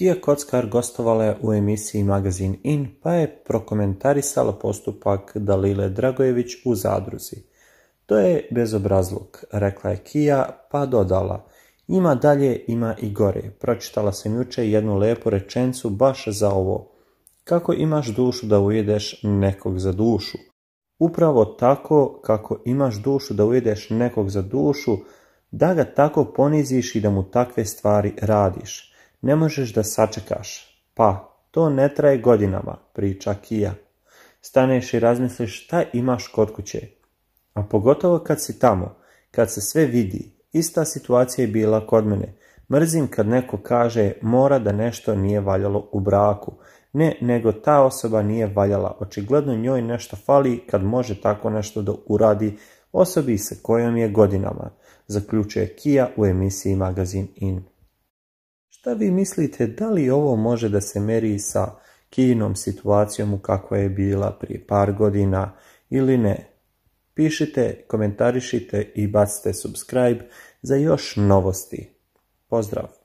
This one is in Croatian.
Tija Kockar gostovala je u emisiji Magazin In pa je prokomentarisala postupak Dalile Dragojević u zadruzi. To je bezobrazluk, rekla je Kija pa dodala. Ima dalje, ima i gore. Pročitala sam juče jednu lepu rečencu baš za ovo. Kako imaš dušu da ujedeš nekog za dušu? Upravo tako kako imaš dušu da ujedeš nekog za dušu, da ga tako poniziš i da mu takve stvari radiš. Ne možeš da sačekaš. Pa, to ne traje godinama, priča Kija. Staneš i razmisliš šta imaš kod kuće. A pogotovo kad si tamo, kad se sve vidi, ista situacija je bila kod mene. Mrzim kad neko kaže mora da nešto nije valjalo u braku. Ne, nego ta osoba nije valjala. Očigledno njoj nešto fali kad može tako nešto da uradi osobi sa kojom je godinama, zaključuje Kija u emisiji Magazin In. Šta vi mislite, da li ovo može da se meri sa Kinom situacijom u kakva je bila prije par godina ili ne? Pišite, komentarišite i bacite subscribe za još novosti. Pozdrav!